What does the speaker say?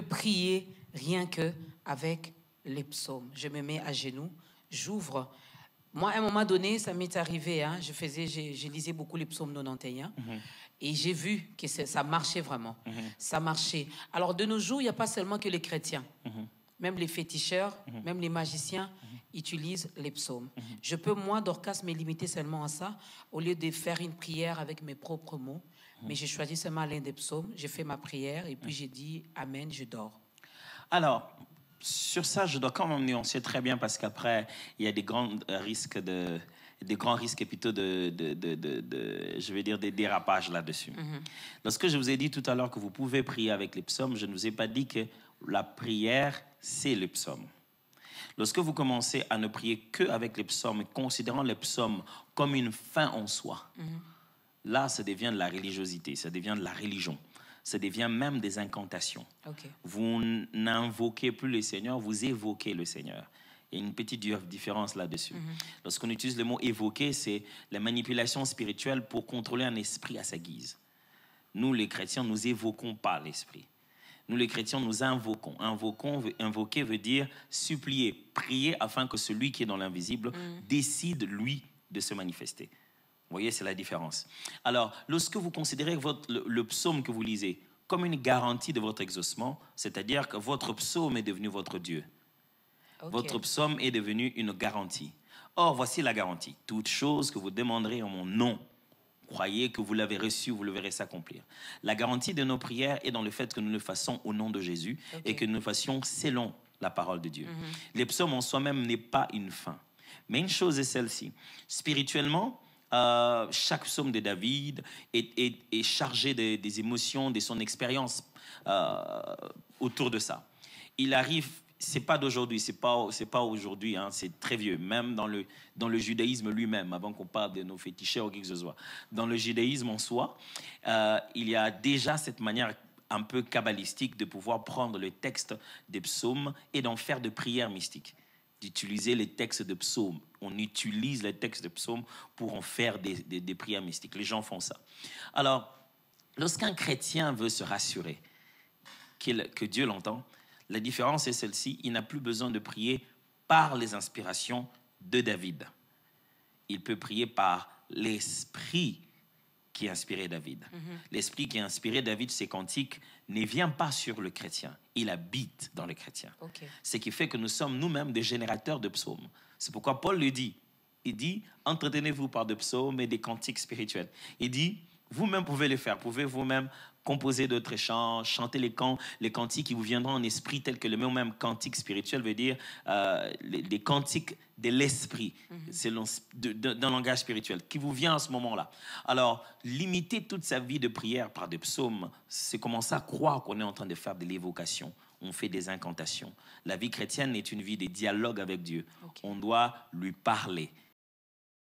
prier rien que avec les psaumes. Je me mets à genoux, j'ouvre. Moi, à un moment donné, ça m'est arrivé. Hein. je faisais, lisais beaucoup les psaumes 91 mm-hmm. et j'ai vu que ça marchait vraiment. Mm-hmm. Ça marchait. Alors, de nos jours, il n'y a pas seulement que les chrétiens, mm-hmm. même les féticheurs, même les magiciens, utilise les psaumes. Mhm. Je peux, moi, Dorcas, me limiter seulement à ça, au lieu de faire une prière avec mes propres mots. Mhm. Mais j'ai choisi seulement l'un des psaumes, j'ai fait ma prière et puis mhm. j'ai dit Amen, je dors. Alors, sur ça, je dois quand même nuancer très bien parce qu'après, il y a des grands risques de des grands risques plutôt de, de, de, je vais dire, des dérapages là-dessus. Lorsque je vous ai dit tout à l'heure que vous pouvez prier avec les psaumes, je ne vous ai pas dit que la prière, c'est le psaume. Lorsque vous commencez à ne prier que avec les psaumes, considérant les psaumes comme une fin en soi, mhm. là, ça devient de la religiosité, ça devient de la religion, ça devient même des incantations. Vous n'invoquez plus le Seigneur, vous évoquez le Seigneur. Il y a une petite différence là-dessus. Mhm. Lorsqu'on utilise le mot évoquer, c'est la manipulation spirituelle pour contrôler un esprit à sa guise. Nous, les chrétiens, nous évoquons pas l'esprit. Nous, les chrétiens, nous invoquons. invoquer veut dire supplier, prier afin que celui qui est dans l'invisible mm. décide, lui, de se manifester. Vous voyez, c'est la différence. Alors, lorsque vous considérez votre, le, psaume que vous lisez comme une garantie de votre exaucement, c'est-à-dire que votre psaume est devenu votre Dieu. Votre psaume est devenu une garantie. Or, voici la garantie. Toute chose que vous demanderez en mon nom, croyez que vous l'avez reçu, vous le verrez s'accomplir. La garantie de nos prières est dans le fait que nous le fassions au nom de Jésus et que nous le fassions selon la parole de Dieu. Mhm. Les psaumes en soi-même n'est pas une fin. Mais une chose est celle-ci. Spirituellement, euh, chaque psaume de David est, chargé des émotions, de son expérience euh, autour de ça. Il arrive c'est pas d'aujourd'hui, c'est pas c'est pas aujourd'hui, hein. c'est très vieux. Même dans le dans le judaïsme lui-même, avant qu'on parle de nos féticheurs ou ce soit dans le judaïsme en soi, euh, il y a déjà cette manière un peu kabbalistique de pouvoir prendre le texte des psaumes et d'en faire des prières mystiques, d'utiliser les textes de psaumes. On utilise les textes de psaumes pour en faire des, des, prières mystiques. Les gens font ça. Alors, lorsqu'un chrétien veut se rassurer que Dieu l'entend, la différence est celle-ci, il n'a plus besoin de prier par les inspirations de David. Il peut prier par l'esprit qui a inspiré David. Mhm. L'esprit qui a inspiré David, ses cantiques, ne vient pas sur le chrétien, il habite dans le chrétien. Ce qui fait que nous sommes nous-mêmes des générateurs de psaumes. C'est pourquoi Paul le dit. Il dit, entretenez-vous par des psaumes et des cantiques spirituels. Il dit, vous-même pouvez le faire, pouvez vous-même composer d'autres chants, chanter les, cantiques qui vous viendront en esprit, tels que le même cantique spirituel veut dire euh, les, cantiques de l'esprit, mhm. d'un langage spirituel, qui vous vient à ce moment-là. Alors, limiter toute sa vie de prière par des psaumes, c'est commencer à croire qu'on est en train de faire de l'évocation on fait des incantations. La vie chrétienne est une vie de dialogue avec Dieu. On doit lui parler.